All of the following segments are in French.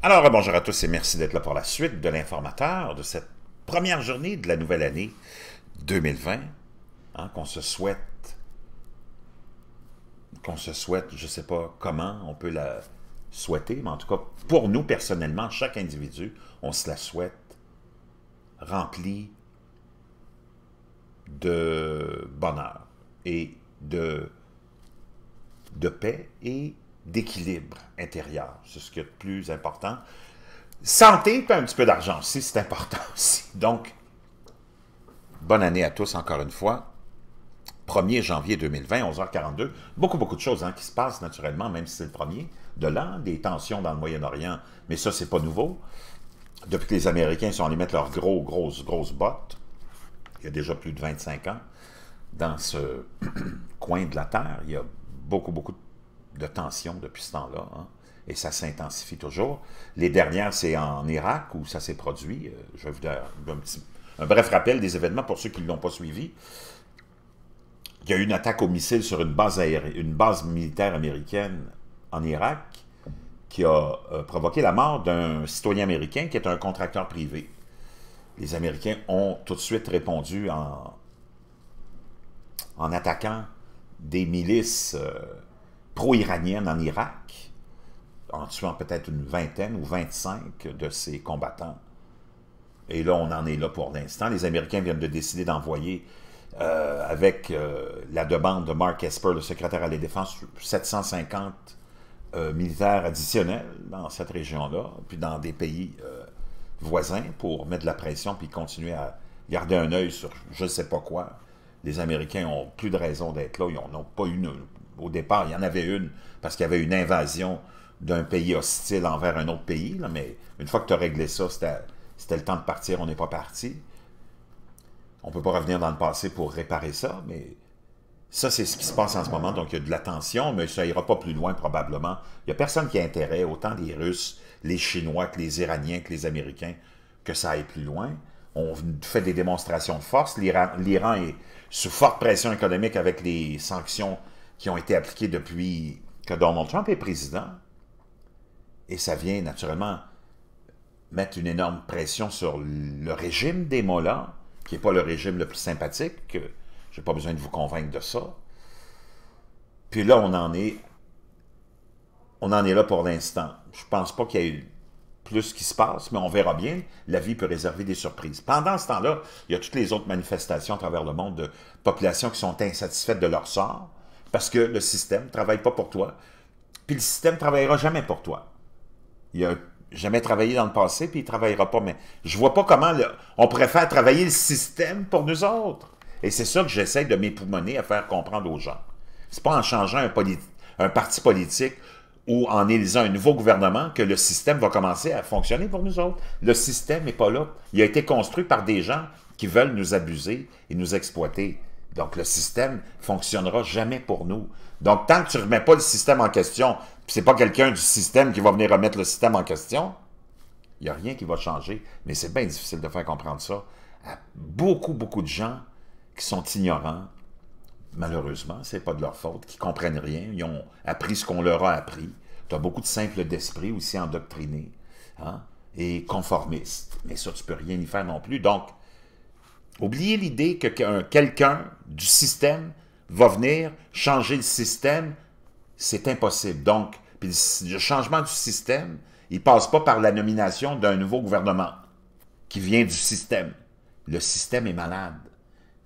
Alors, euh, bonjour à tous et merci d'être là pour la suite de l'informateur de cette première journée de la nouvelle année 2020, hein, qu'on se souhaite, qu'on se souhaite, je ne sais pas comment on peut la souhaiter, mais en tout cas, pour nous personnellement, chaque individu, on se la souhaite remplie de bonheur et de, de paix et d'équilibre intérieur. C'est ce qui est le plus important. Santé, puis un petit peu d'argent aussi, c'est important aussi. Donc, bonne année à tous encore une fois. 1er janvier 2020, 11h42. Beaucoup, beaucoup de choses hein, qui se passent naturellement, même si c'est le premier de l'an. Des tensions dans le Moyen-Orient, mais ça, c'est pas nouveau. Depuis que les Américains sont allés mettre leurs gros, grosses, grosses bottes, il y a déjà plus de 25 ans, dans ce coin de la Terre, il y a beaucoup, beaucoup de de tension depuis ce temps-là, hein. et ça s'intensifie toujours. Les dernières, c'est en Irak où ça s'est produit. Euh, je vais vous donner un, bref rappel des événements pour ceux qui ne l'ont pas suivi. Il y a eu une attaque au missile sur une base, une base militaire américaine en Irak qui a euh, provoqué la mort d'un citoyen américain qui est un contracteur privé. Les Américains ont tout de suite répondu en, en attaquant des milices euh, pro-iranienne en Irak, en tuant peut-être une vingtaine ou 25 de ses combattants. Et là, on en est là pour l'instant. Les Américains viennent de décider d'envoyer, euh, avec euh, la demande de Mark Esper, le secrétaire à la Défense, 750 euh, militaires additionnels dans cette région-là, puis dans des pays voisins pour mettre de la pression, puis continuer à garder un œil sur je ne sais pas quoi. Les Américains ont plus de raison d'être là. Ils n'ont pas une, au départ, il y en avait une, parce qu'il y avait une invasion d'un pays hostile envers un autre pays, mais une fois que tu as réglé ça, c'était le temps de partir, on n'est pas parti. On ne peut pas revenir dans le passé pour réparer ça, mais ça, c'est ce qui se passe en ce moment. Donc, il y a de la tension, mais ça ira pas plus loin probablement. Il n'y a personne qui a intérêt, autant les Russes, les Chinois que les Iraniens, que les Américains, que ça aille plus loin. On fait des démonstrations de force. L'Iran est sous forte pression économique avec les sanctions qui ont été appliquées depuis que Donald Trump est président. Et ça vient naturellement mettre une énorme pression sur le régime des Mollahs, qui n'est pas le régime le plus sympathique. Euh, Je n'ai pas besoin de vous convaincre de ça. Puis là, on en est, on en est là pour l'instant. Je ne pense pas qu'il y ait plus qui se passe, mais on verra bien. La vie peut réserver des surprises. Pendant ce temps-là, il y a toutes les autres manifestations à travers le monde de populations qui sont insatisfaites de leur sort, parce que le système ne travaille pas pour toi. Puis le système ne travaillera jamais pour toi. Il n'a jamais travaillé dans le passé, puis il ne travaillera pas. Mais je vois pas comment on préfère travailler le système pour nous autres. Et c'est ça que j'essaie de m'époumoner à faire comprendre aux gens. Ce n'est pas en changeant un, un parti politique ou en élisant un nouveau gouvernement que le système va commencer à fonctionner pour nous autres. Le système n'est pas là. Il a été construit par des gens qui veulent nous abuser et nous exploiter. Donc, le système fonctionnera jamais pour nous. Donc, tant que tu ne remets pas le système en question, puis c'est pas quelqu'un du système qui va venir remettre le système en question, il n'y a rien qui va changer. Mais c'est bien difficile de faire comprendre ça à beaucoup, beaucoup de gens qui sont ignorants. Malheureusement, n'est pas de leur faute, qui comprennent rien, ils ont appris ce qu'on leur a appris. Tu as beaucoup de simples d'esprit aussi endoctrinés hein, et conformistes. Mais ça, tu peux rien y faire non plus. Donc, Oubliez l'idée que quelqu'un du système va venir changer le système. C'est impossible. Donc, le changement du système, il ne passe pas par la nomination d'un nouveau gouvernement qui vient du système. Le système est malade.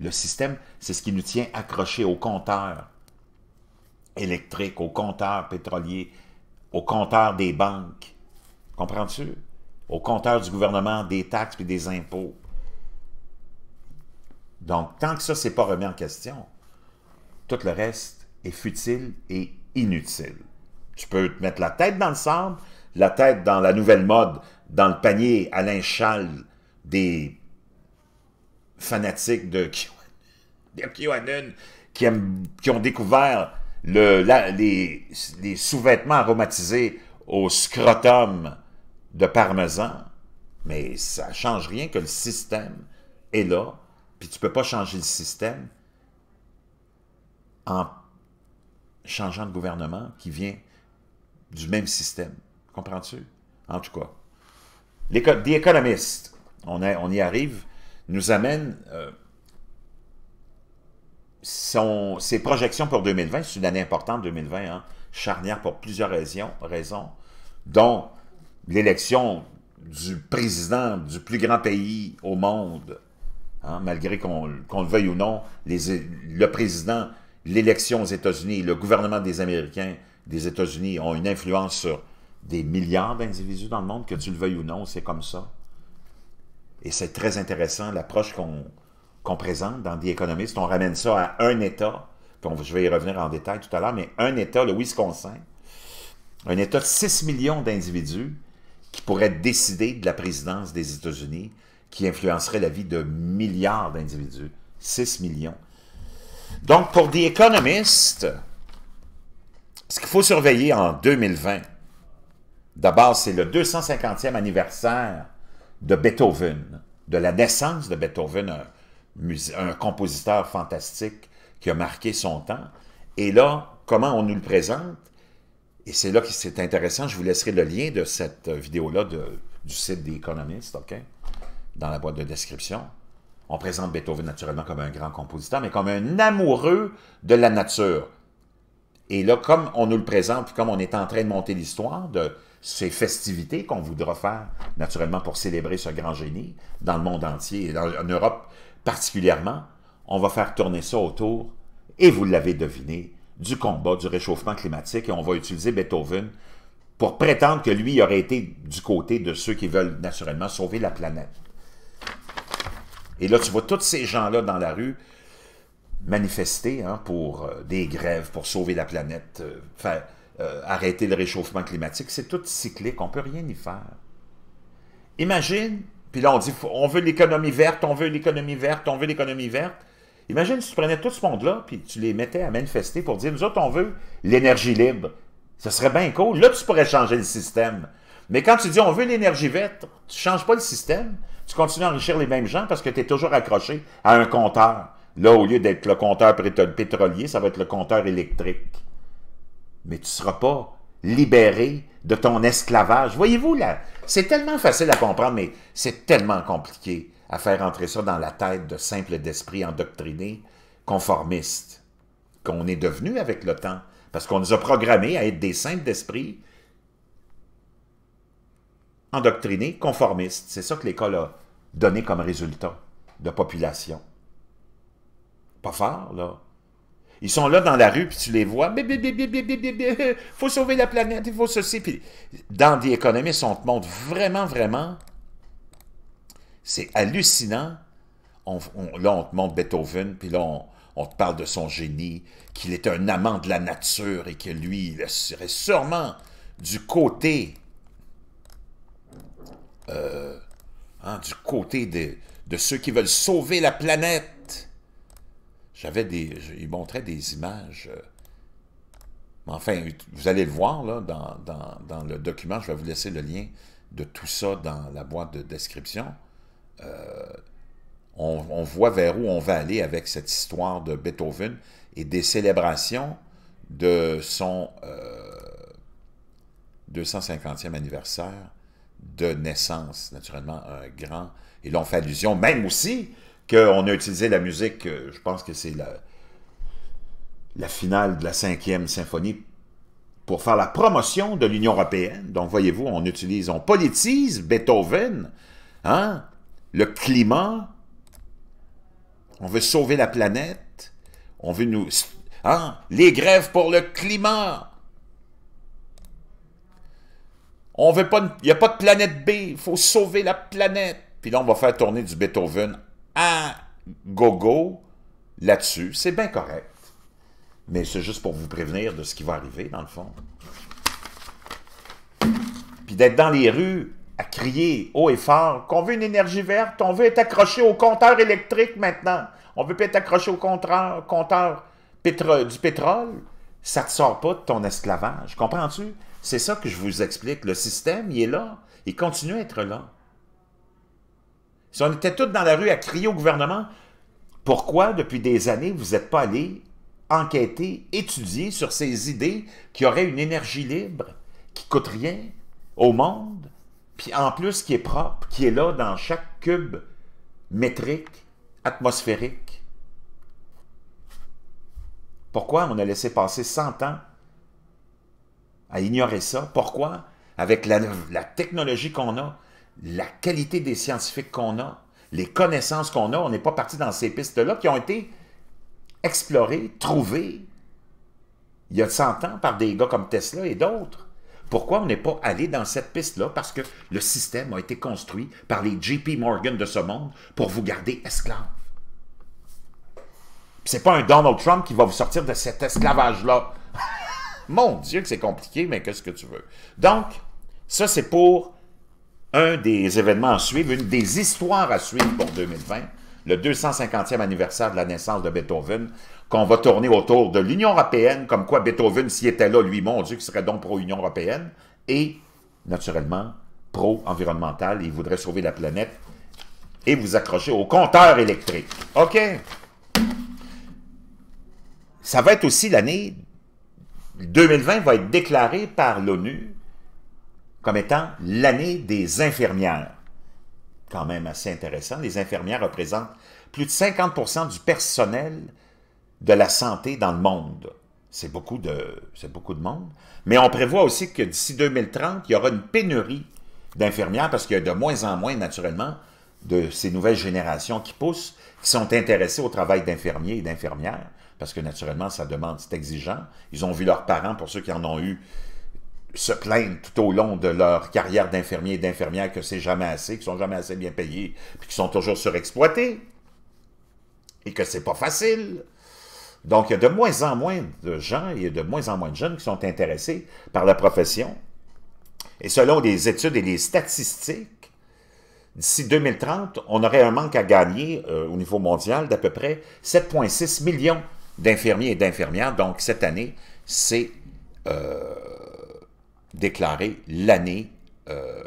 Le système, c'est ce qui nous tient accrochés au compteur électrique, au compteur pétrolier, au compteur des banques. Comprends-tu? Au compteur du gouvernement, des taxes et des impôts. Donc, tant que ça, c'est pas remis en question, tout le reste est futile et inutile. Tu peux te mettre la tête dans le sable, la tête dans la nouvelle mode, dans le panier à l'inchal des fanatiques de QAnon, qui, ont découvert les, sous-vêtements aromatisés au scrotum de parmesan. Mais ça change rien que le système est là puis tu peux pas changer le système en changeant de gouvernement qui vient du même système. Comprends-tu? En tout cas, Les The Economist, on, y arrive, nous amène euh, son, ses projections pour 2020. C'est une année importante, 2020, hein, charnière pour plusieurs raisons, raisons dont l'élection du président du plus grand pays au monde Hein, malgré qu'on le veuille ou non, le président, l'élection aux États-Unis, le gouvernement des Américains des États-Unis ont une influence sur des milliards d'individus dans le monde, que tu le veuilles ou non, c'est comme ça. Et c'est très intéressant l'approche qu'on présente dans The Economist. On ramène ça à un État, je vais y revenir en détail tout à l'heure, mais un État, le Wisconsin, un État de 6 millions d'individus qui pourraient décider de la présidence des États-Unis qui influencerait la vie de milliards d'individus, 6 millions. Donc, pour des économistes, ce qu'il faut surveiller en 2020, d'abord, c'est le 250e anniversaire de Beethoven, de la naissance de Beethoven, un, compositeur fantastique qui a marqué son temps. Et là, comment on nous le présente? Et c'est là que c'est intéressant, je vous laisserai le lien de cette vidéo-là du site des économistes, OK? dans la boîte de description. On présente Beethoven naturellement comme un grand compositeur, mais comme un amoureux de la nature. Et là, comme on nous le présente, comme on est en train de monter l'histoire de ces festivités qu'on voudra faire naturellement pour célébrer ce grand génie dans le monde entier, et en Europe particulièrement, on va faire tourner ça autour, et vous l'avez deviné, du combat du réchauffement climatique, et on va utiliser Beethoven pour prétendre que lui aurait été du côté de ceux qui veulent naturellement sauver la planète. Et là, tu vois tous ces gens-là dans la rue manifester hein, pour euh, des grèves, pour sauver la planète, euh, euh, arrêter le réchauffement climatique. C'est tout cyclique, on ne peut rien y faire. Imagine, puis là on dit, on veut l'économie verte, on veut l'économie verte, on veut l'économie verte. Imagine si tu prenais tout ce monde-là, puis tu les mettais à manifester pour dire, nous autres, on veut l'énergie libre. Ce serait bien cool. Là, tu pourrais changer le système. Mais quand tu dis, on veut l'énergie verte, tu ne changes pas le système tu continues à enrichir les mêmes gens parce que tu es toujours accroché à un compteur. Là, au lieu d'être le compteur pétrolier, ça va être le compteur électrique. Mais tu ne seras pas libéré de ton esclavage. Voyez-vous, là, c'est tellement facile à comprendre, mais c'est tellement compliqué à faire entrer ça dans la tête de simples d'esprit endoctrinés, conformistes, qu'on est devenus avec le temps, parce qu'on nous a programmés à être des simples d'esprit endoctrinés, conformistes. C'est ça que l'école a donné comme résultat de population. Pas fort, là. Ils sont là dans la rue, puis tu les vois. Il faut sauver la planète, il faut ceci. Puis dans des Economist, on te montre vraiment, vraiment. C'est hallucinant. là, on te montre Beethoven, puis là, on, on te parle de son génie, qu'il est un amant de la nature et que lui, il serait sûrement du côté euh, hein, du côté de, de ceux qui veulent sauver la planète. J'avais des... Ils montraient des images... Euh, enfin, vous allez le voir là, dans, dans, dans, le document. Je vais vous laisser le lien de tout ça dans la boîte de description. Euh, on, voit vers où on va aller avec cette histoire de Beethoven et des célébrations de son 250e anniversaire de naissance, naturellement, un grand. Et l'on fait allusion, même aussi, qu'on a utilisé la musique, euh, je pense que c'est la, la finale de la cinquième symphonie, pour faire la promotion de l'Union européenne. Donc, voyez-vous, on utilise, on politise Beethoven, hein? le climat, on veut sauver la planète, on veut nous... Hein? Les grèves pour le climat, on veut pas. Il n'y a pas de planète B. Il faut sauver la planète. Puis là, on va faire tourner du Beethoven à gogo là-dessus. C'est bien correct. Mais c'est juste pour vous prévenir de ce qui va arriver, dans le fond. Puis d'être dans les rues à crier haut et fort qu'on veut une énergie verte, on veut être accroché au compteur électrique maintenant. On veut pas être accroché au compteur, compteur du pétrole. Ça ne te sort pas de ton esclavage. Comprends-tu? C'est ça que je vous explique. Le système, il est là. Il continue à être là. Si on était tous dans la rue à crier au gouvernement, pourquoi depuis des années vous n'êtes pas allé enquêter, étudier sur ces idées qui auraient une énergie libre, qui coûte rien au monde, puis en plus qui est propre, qui est là dans chaque cube métrique, atmosphérique? Pourquoi on a laissé passer 100 ans à ignorer ça. Pourquoi? Avec la, technologie qu'on a, la qualité des scientifiques qu'on a, les connaissances qu'on a, on n'est pas parti dans ces pistes-là qui ont été explorées, trouvées, il y a 100 ans par des gars comme Tesla et d'autres. Pourquoi on n'est pas allé dans cette piste-là? Parce que le système a été construit par les JP Morgan de ce monde pour vous garder esclave. C'est pas un Donald Trump qui va vous sortir de cet esclavage-là. Mon Dieu que c'est compliqué, mais qu'est-ce que tu veux? Donc, ça, c'est pour un des événements à suivre, une des histoires à suivre pour 2020, le 250e anniversaire de la naissance de Beethoven, qu'on va tourner autour de l'Union européenne, comme quoi Beethoven, s'il était là, lui, mon Dieu, qui serait donc pro-Union européenne, et, naturellement, pro-environnemental, il voudrait sauver la planète, et vous accrocher au compteur électrique. OK? Ça va être aussi l'année 2020 va être déclaré par l'ONU comme étant l'année des infirmières. Quand même assez intéressant, les infirmières représentent plus de 50 du personnel de la santé dans le monde. C'est beaucoup, de, beaucoup de monde. Mais on prévoit aussi que d'ici 2030, il y aura une pénurie d'infirmières parce qu'il y a de moins en moins, naturellement, de ces nouvelles générations qui poussent, qui sont intéressées au travail d'infirmiers et d'infirmières parce que naturellement, ça demande, c'est exigeant. Ils ont vu leurs parents, pour ceux qui en ont eu, se plaindre tout au long de leur carrière d'infirmiers et d'infirmières que c'est jamais assez, qu'ils sont jamais assez bien payés, puis qu'ils sont toujours surexploités, et que c'est pas facile. Donc, il y a de moins en moins de gens, il y a de moins en moins de jeunes qui sont intéressés par la profession. Et selon les études et les statistiques, d'ici 2030, on aurait un manque à gagner euh, au niveau mondial d'à peu près 7,6 millions d'infirmiers et d'infirmières. Donc, cette année, c'est euh, déclaré l'année euh,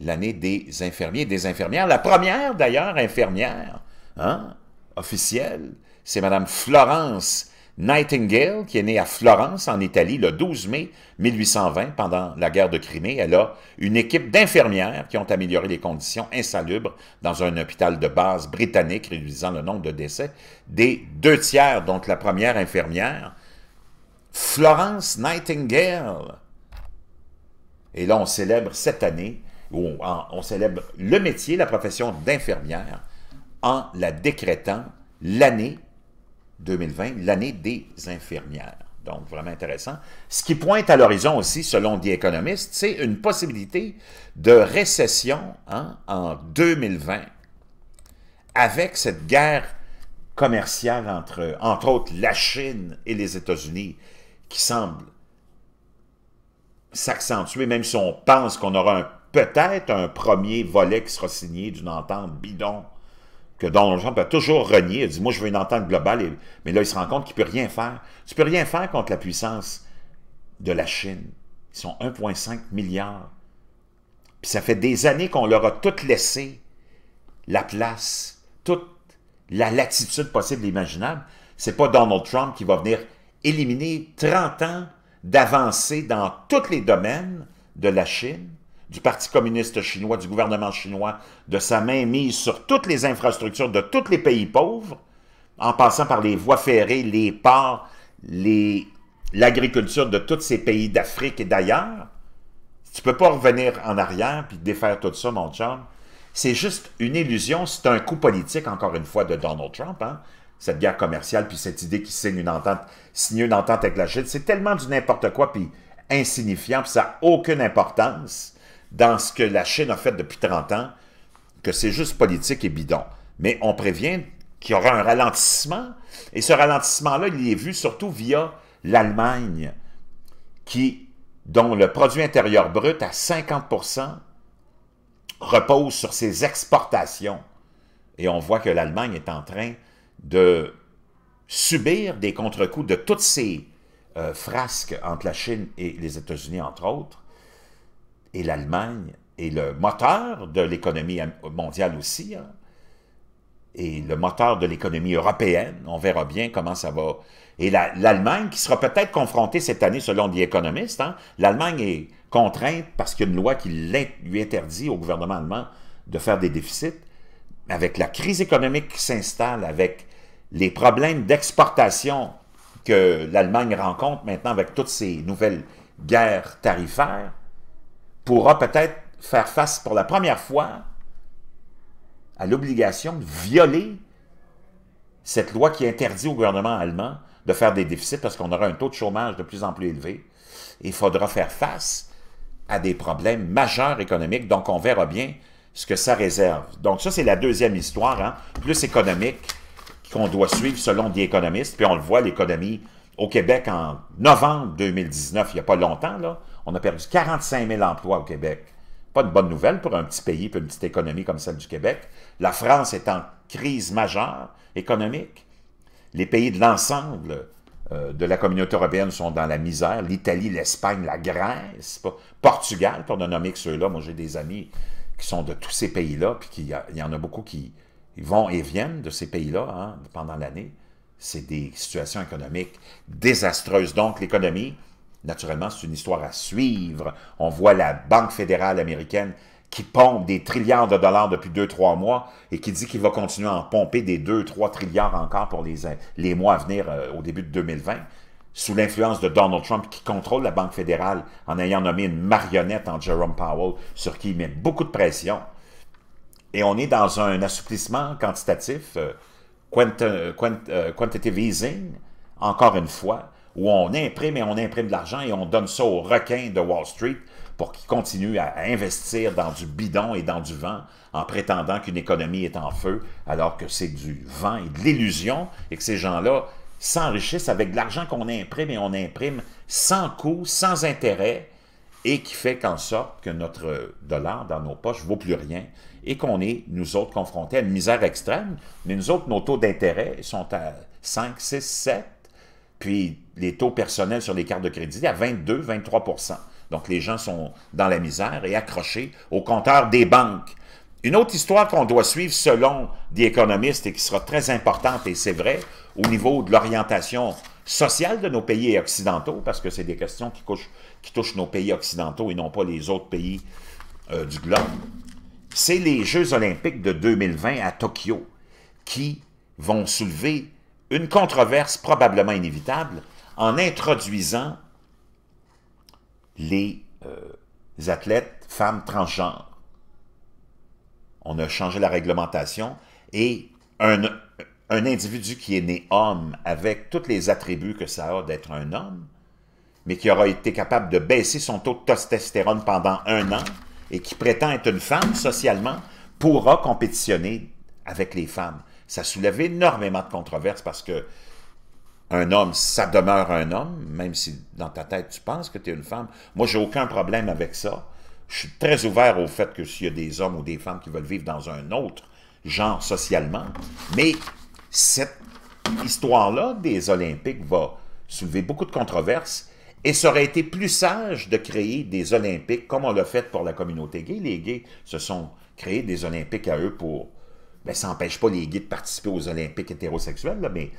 l'année des infirmiers et des infirmières. La première, d'ailleurs, infirmière hein, officielle, c'est Mme Florence Nightingale, qui est née à Florence, en Italie, le 12 mai 1820, pendant la guerre de Crimée, elle a une équipe d'infirmières qui ont amélioré les conditions insalubres dans un hôpital de base britannique, réduisant le nombre de décès des deux tiers, donc la première infirmière, Florence Nightingale. Et là, on célèbre cette année, on, on célèbre le métier, la profession d'infirmière, en la décrétant l'année 2020, l'année des infirmières. Donc, vraiment intéressant. Ce qui pointe à l'horizon aussi, selon The économistes, c'est une possibilité de récession hein, en 2020 avec cette guerre commerciale entre, entre autres, la Chine et les États-Unis qui semble s'accentuer, même si on pense qu'on aura peut-être un premier volet qui sera signé d'une entente bidon que Donald Trump a toujours renié. Il dit, moi, je veux une entente globale. mais là, il se rend compte qu'il ne peut rien faire. Tu ne peux rien faire contre la puissance de la Chine. Ils sont 1,5 milliard. Puis ça fait des années qu'on leur a toutes laissé la place, toute la latitude possible et imaginable. C'est pas Donald Trump qui va venir éliminer 30 ans d'avancée dans tous les domaines de la Chine du Parti communiste chinois, du gouvernement chinois, de sa main mise sur toutes les infrastructures de tous les pays pauvres, en passant par les voies ferrées, les ports, l'agriculture de tous ces pays d'Afrique et d'ailleurs, tu ne peux pas revenir en arrière et défaire tout ça, mon chum. C'est juste une illusion, c'est un coup politique, encore une fois, de Donald Trump, hein? cette guerre commerciale, puis cette idée qui signe une entente, signe une entente avec la Chine, c'est tellement du n'importe quoi, puis insignifiant, puis ça n'a aucune importance dans ce que la Chine a fait depuis 30 ans, que c'est juste politique et bidon. Mais on prévient qu'il y aura un ralentissement, et ce ralentissement-là, il est vu surtout via l'Allemagne, qui, dont le produit intérieur brut à 50% repose sur ses exportations. Et on voit que l'Allemagne est en train de subir des contre-coups de toutes ces euh, frasques entre la Chine et les États-Unis, entre autres et l'Allemagne est le moteur de l'économie mondiale aussi, hein. et le moteur de l'économie européenne. On verra bien comment ça va. Et l'Allemagne, qui sera peut-être confrontée cette année, selon des économistes hein, l'Allemagne est contrainte parce qu'il y a une loi qui lui interdit au gouvernement allemand de faire des déficits. Avec la crise économique qui s'installe, avec les problèmes d'exportation que l'Allemagne rencontre maintenant avec toutes ces nouvelles guerres tarifaires, pourra peut-être faire face pour la première fois à l'obligation de violer cette loi qui interdit au gouvernement allemand de faire des déficits parce qu'on aura un taux de chômage de plus en plus élevé. Il faudra faire face à des problèmes majeurs économiques, donc on verra bien ce que ça réserve. Donc ça, c'est la deuxième histoire, hein, plus économique, qu'on doit suivre selon des économistes. Puis on le voit, l'économie au Québec en novembre 2019, il n'y a pas longtemps, là, on a perdu 45 000 emplois au Québec. Pas de bonne nouvelle pour un petit pays, pour une petite économie comme celle du Québec. La France est en crise majeure économique. Les pays de l'ensemble euh, de la communauté européenne sont dans la misère. L'Italie, l'Espagne, la Grèce, Portugal, pour ne nommer que ceux-là. Moi, j'ai des amis qui sont de tous ces pays-là, puis il y en a beaucoup qui vont et viennent de ces pays-là hein, pendant l'année. C'est des situations économiques désastreuses. Donc, l'économie, Naturellement, c'est une histoire à suivre. On voit la Banque fédérale américaine qui pompe des trilliards de dollars depuis 2-3 mois et qui dit qu'il va continuer à en pomper des 2-3 trilliards encore pour les, les mois à venir euh, au début de 2020, sous l'influence de Donald Trump qui contrôle la Banque fédérale en ayant nommé une marionnette en Jerome Powell sur qui il met beaucoup de pression. Et on est dans un assouplissement quantitatif, euh, euh, quantitative easing, encore une fois, où on imprime et on imprime de l'argent et on donne ça aux requins de Wall Street pour qu'ils continuent à investir dans du bidon et dans du vent en prétendant qu'une économie est en feu alors que c'est du vent et de l'illusion et que ces gens-là s'enrichissent avec de l'argent qu'on imprime et on imprime sans coût, sans intérêt et qui fait qu'en sorte que notre dollar dans nos poches ne vaut plus rien et qu'on est, nous autres, confrontés à une misère extrême. Mais nous autres, nos taux d'intérêt sont à 5, 6, 7. Puis les taux personnels sur les cartes de crédit à 22-23 Donc, les gens sont dans la misère et accrochés au compteur des banques. Une autre histoire qu'on doit suivre selon des économistes et qui sera très importante, et c'est vrai, au niveau de l'orientation sociale de nos pays occidentaux, parce que c'est des questions qui, qui, touchent nos pays occidentaux et non pas les autres pays euh, du globe, c'est les Jeux olympiques de 2020 à Tokyo qui vont soulever une controverse probablement inévitable en introduisant euh, les, athlètes femmes transgenres. On a changé la réglementation et un, un individu qui est né homme avec tous les attributs que ça a d'être un homme, mais qui aura été capable de baisser son taux de testostérone pendant un an et qui prétend être une femme socialement, pourra compétitionner avec les femmes. Ça soulève énormément de controverses parce que un homme, ça demeure un homme, même si dans ta tête tu penses que tu es une femme. Moi, j'ai aucun problème avec ça. Je suis très ouvert au fait que s'il y a des hommes ou des femmes qui veulent vivre dans un autre genre socialement, mais cette histoire-là des Olympiques va soulever beaucoup de controverses et ça aurait été plus sage de créer des Olympiques comme on l'a fait pour la communauté gay. Les gays se sont créés des Olympiques à eux pour... Ben, ça n'empêche pas les gays de participer aux Olympiques hétérosexuels, mais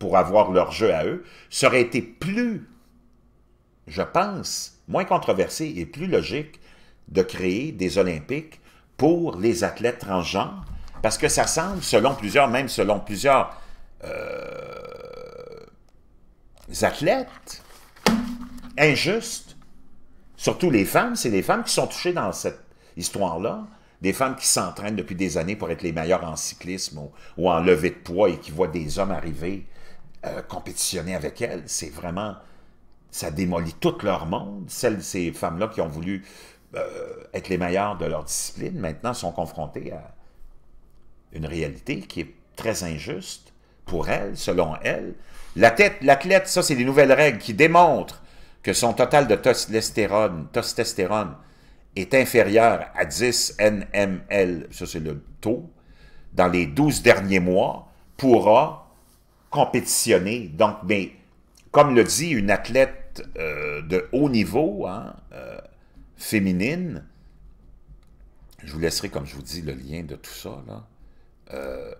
pour avoir leur jeu à eux, ça aurait été plus, je pense, moins controversé et plus logique de créer des Olympiques pour les athlètes transgenres, parce que ça semble, selon plusieurs, même selon plusieurs euh, athlètes, injuste. Surtout les femmes, c'est les femmes qui sont touchées dans cette histoire-là, des femmes qui s'entraînent depuis des années pour être les meilleures en cyclisme ou, en levée de poids et qui voient des hommes arriver euh, compétitionner avec elles. C'est vraiment... Ça démolit tout leur monde. Celles, ces femmes-là qui ont voulu euh, être les meilleures de leur discipline, maintenant sont confrontées à une réalité qui est très injuste pour elles, selon elles. La tête, l'athlète, ça, c'est des nouvelles règles qui démontrent que son total de testostérone, est inférieur à 10 NML, ça c'est le taux, dans les 12 derniers mois, pourra compétitionner. Donc, mais, ben, comme le dit une athlète euh, de haut niveau, hein, euh, féminine, je vous laisserai, comme je vous dis, le lien de tout ça. Euh,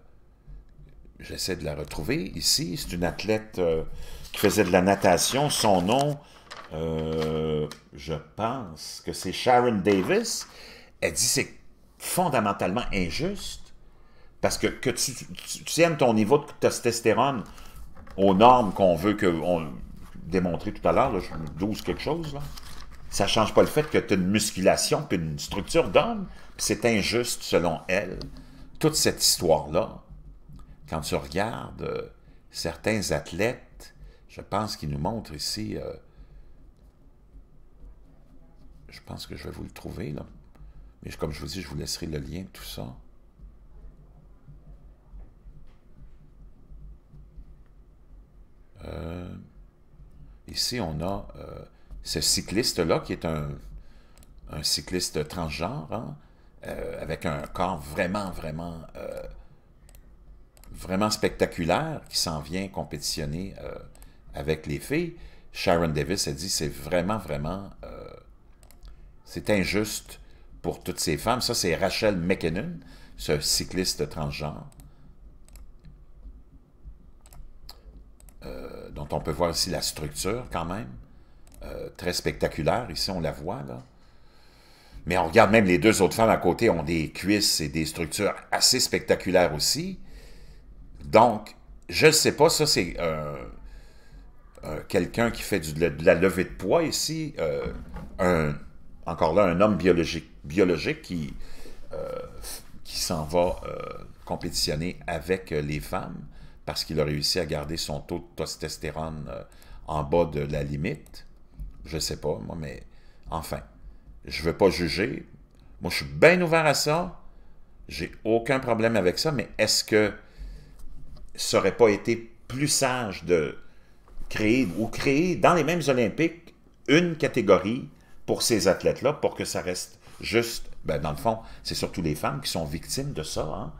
j'essaie de la retrouver ici. C'est une athlète qui faisait de la natation. Son nom, je pense que c'est Sharon Davis. Elle dit c'est fondamentalement injuste parce que que tu, tiennes ton niveau de testostérone aux normes qu'on veut que démontrer tout à l'heure, 12 quelque chose, ça ne change pas le fait que tu as une musculation puis une structure d'homme, c'est injuste selon elle. Toute cette histoire-là, quand tu regardes euh, certains athlètes, je pense qu'ils nous montrent ici, euh, je pense que je vais vous le trouver, là. Mais comme je vous dis, je vous laisserai le lien, tout ça. Euh, ici, on a euh, ce cycliste-là qui est un, cycliste transgenre, hein, euh, avec un corps vraiment, vraiment, vraiment spectaculaire qui s'en vient compétitionner avec les filles. Sharon Davis a dit c'est vraiment, vraiment, c'est injuste pour toutes ces femmes. Ça, c'est Rachel McKinnon, ce cycliste transgenre. Euh, euh, dont on peut voir ici la structure quand même. Euh, très spectaculaire, ici on la voit, là. Mais on regarde même les deux autres femmes à côté ont des cuisses et des structures assez spectaculaires aussi. Donc, je ne sais pas, ça c'est euh, quelqu'un qui fait de la levée de poids ici, encore là, un homme biologique, biologique qui, qui s'en va compétitionner avec les femmes parce qu'il a réussi à garder son taux de testostérone euh, en bas de la limite. Je sais pas, moi, mais enfin, je veux pas juger. Moi, je suis bien ouvert à ça. J'ai aucun problème avec ça, mais est-ce que ça n'aurait pas été plus sage de créer ou créer dans les mêmes Olympiques une catégorie pour ces athlètes-là pour que ça reste juste, ben, dans le fond, c'est surtout les femmes qui sont victimes de ça, hein.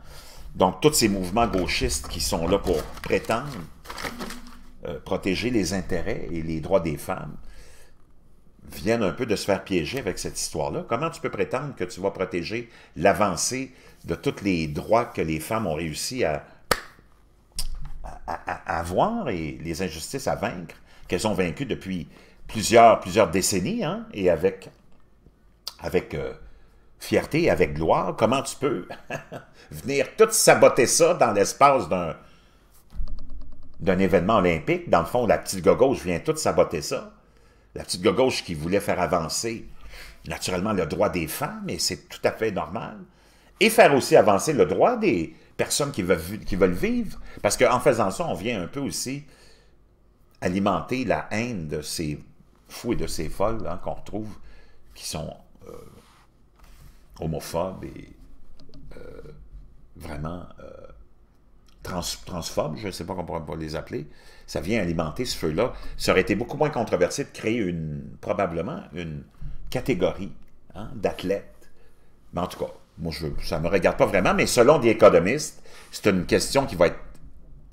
Donc, tous ces mouvements gauchistes qui sont là pour prétendre euh, protéger les intérêts et les droits des femmes viennent un peu de se faire piéger avec cette histoire-là. Comment tu peux prétendre que tu vas protéger l'avancée de tous les droits que les femmes ont réussi à, avoir et les injustices à vaincre, qu'elles ont vaincues depuis plusieurs, plusieurs décennies, hein, et avec, avec euh, fierté avec gloire, comment tu peux venir tout saboter ça dans l'espace d'un d'un événement olympique. Dans le fond, la petite gauche vient tout saboter ça. La petite gauche qui voulait faire avancer naturellement le droit des femmes, et c'est tout à fait normal, et faire aussi avancer le droit des personnes qui veulent, vivre, parce qu'en faisant ça, on vient un peu aussi alimenter la haine de ces fous et de ces folles hein, qu'on retrouve, qui sont euh, homophobe et euh, vraiment euh, trans, je ne sais pas comment on va les appeler, ça vient alimenter ce feu-là. Ça aurait été beaucoup moins controversé de créer une, probablement une catégorie hein, d'athlètes. Mais en tout cas, moi, je, ça ne me regarde pas vraiment, mais selon des économistes, c'est une question qui va, être,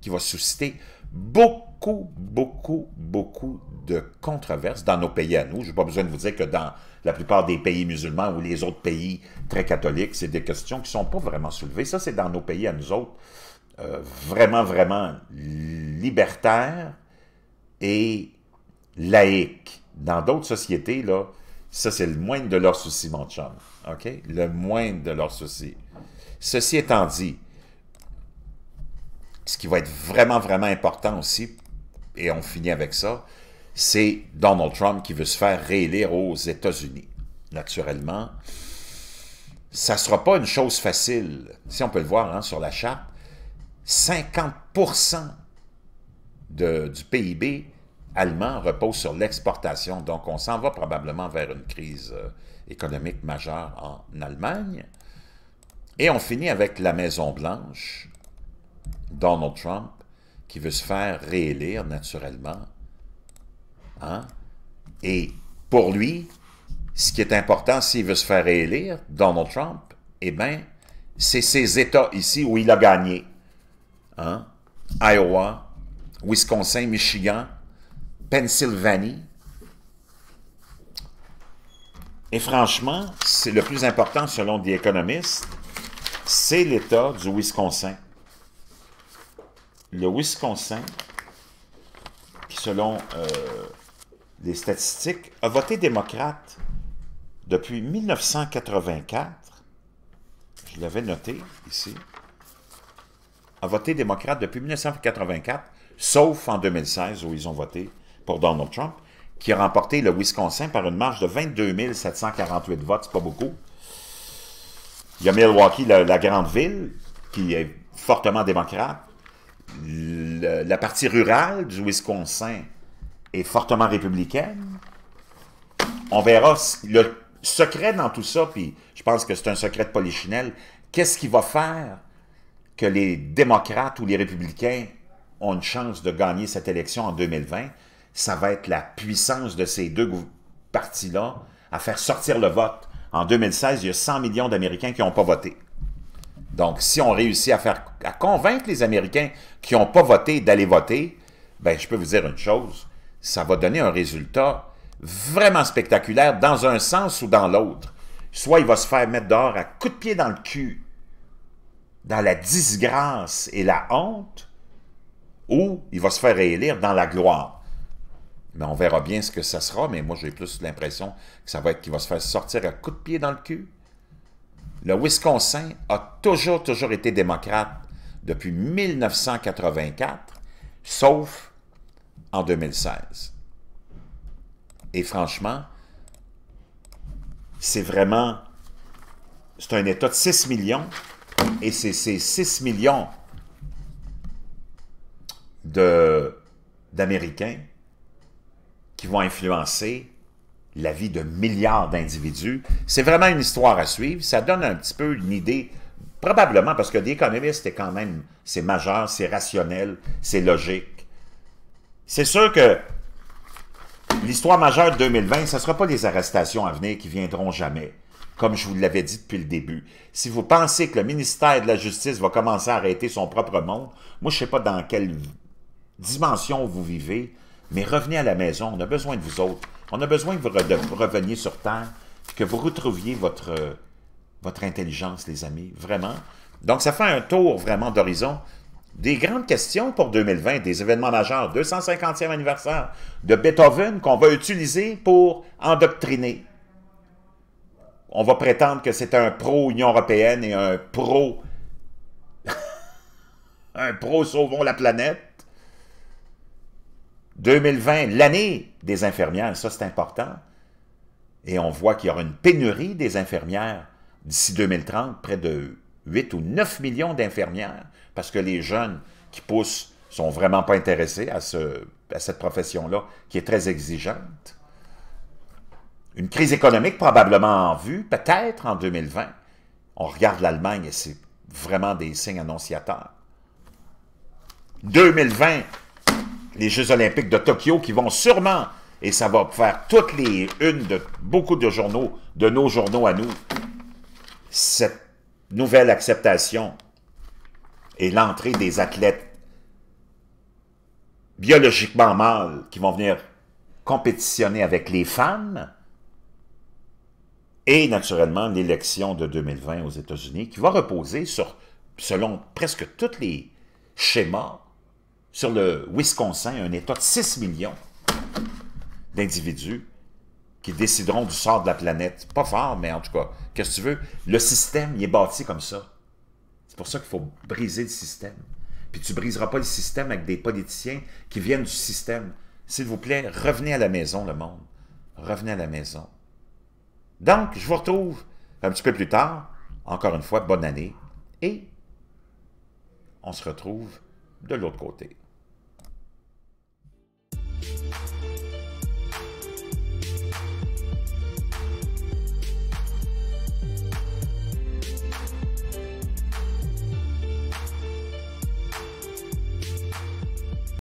qui va susciter beaucoup, beaucoup, beaucoup de controverses dans nos pays à nous. Je n'ai pas besoin de vous dire que dans la plupart des pays musulmans ou les autres pays très catholiques, c'est des questions qui ne sont pas vraiment soulevées. Ça, c'est dans nos pays à nous autres, euh, vraiment, vraiment libertaires et laïques. Dans d'autres sociétés, là, ça, c'est le moindre de leurs soucis, mon chum. OK? Le moindre de leurs soucis. Ceci étant dit, ce qui va être vraiment, vraiment important aussi, et on finit avec ça, c'est Donald Trump qui veut se faire réélire aux États-Unis. Naturellement, ça ne sera pas une chose facile. Si on peut le voir hein, sur la charte, 50% du PIB allemand repose sur l'exportation. Donc, on s'en va probablement vers une crise euh, économique majeure en Allemagne. Et on finit avec la Maison-Blanche, Donald Trump, qui veut se faire réélire naturellement. Hein? Et pour lui, ce qui est important s'il veut se faire réélire, Donald Trump, eh bien, c'est ces États ici où il a gagné. Hein? Iowa, Wisconsin, Michigan, Pennsylvanie. Et franchement, c'est le plus important selon des économistes, c'est l'État du Wisconsin le Wisconsin, qui selon euh, les statistiques, a voté démocrate depuis 1984. Je l'avais noté ici. A voté démocrate depuis 1984, sauf en 2016 où ils ont voté pour Donald Trump, qui a remporté le Wisconsin par une marge de 22 748 votes, c'est pas beaucoup. Il y a Milwaukee, la grande ville, qui est fortement démocrate la partie rurale du Wisconsin est fortement républicaine. On verra le secret dans tout ça, puis je pense que c'est un secret de Polichinelle. Qu'est-ce qui va faire que les démocrates ou les républicains ont une chance de gagner cette élection en 2020? Ça va être la puissance de ces deux partis-là à faire sortir le vote. En 2016, il y a 100 millions d'Américains qui n'ont pas voté. Donc, si on réussit à faire à convaincre les Américains qui n'ont pas voté d'aller voter, ben, je peux vous dire une chose, ça va donner un résultat vraiment spectaculaire dans un sens ou dans l'autre. Soit il va se faire mettre dehors à coups de pied dans le cul, dans la disgrâce et la honte, ou il va se faire réélire dans la gloire. Mais on verra bien ce que ça sera, mais moi j'ai plus l'impression que ça va être qu'il va se faire sortir à coups de pied dans le cul, le Wisconsin a toujours, toujours été démocrate depuis 1984, sauf en 2016. Et franchement, c'est vraiment... C'est un État de 6 millions, et c'est ces 6 millions d'Américains qui vont influencer la vie de milliards d'individus. C'est vraiment une histoire à suivre. Ça donne un petit peu une idée, probablement parce que The Economist est quand même, c'est majeur, c'est rationnel, c'est logique. C'est sûr que l'histoire majeure de 2020, ce ne sera pas les arrestations à venir qui viendront jamais, comme je vous l'avais dit depuis le début. Si vous pensez que le ministère de la Justice va commencer à arrêter son propre monde, moi je ne sais pas dans quelle dimension vous vivez, mais revenez à la maison, on a besoin de vous autres. On a besoin que vous, reveniez sur Terre, que vous retrouviez votre, euh, votre intelligence, les amis, vraiment. Donc, ça fait un tour vraiment d'horizon. Des grandes questions pour 2020, des événements majeurs, 250e anniversaire de Beethoven qu'on va utiliser pour endoctriner. On va prétendre que c'est un pro-Union européenne et un pro... un pro-sauvons la planète. 2020, l'année des infirmières, ça c'est important. Et on voit qu'il y aura une pénurie des infirmières d'ici 2030, près de 8 ou 9 millions d'infirmières, parce que les jeunes qui poussent ne sont vraiment pas intéressés à, à cette profession-là, qui est très exigeante. Une crise économique probablement en vue, peut-être en 2020. On regarde l'Allemagne et c'est vraiment des signes annonciateurs. 2020, les Jeux olympiques de Tokyo qui vont sûrement, et ça va faire toutes les unes de beaucoup de journaux, de nos journaux à nous, cette nouvelle acceptation et l'entrée des athlètes biologiquement mâles qui vont venir compétitionner avec les femmes et naturellement l'élection de 2020 aux États-Unis qui va reposer sur, selon presque tous les schémas sur le Wisconsin, un État de 6 millions d'individus qui décideront du sort de la planète. Pas fort, mais en tout cas, qu'est-ce que tu veux? Le système, il est bâti comme ça. C'est pour ça qu'il faut briser le système. Puis tu briseras pas le système avec des politiciens qui viennent du système. S'il vous plaît, revenez à la maison, le monde. Revenez à la maison. Donc, je vous retrouve un petit peu plus tard. Encore une fois, bonne année. Et on se retrouve de l'autre côté.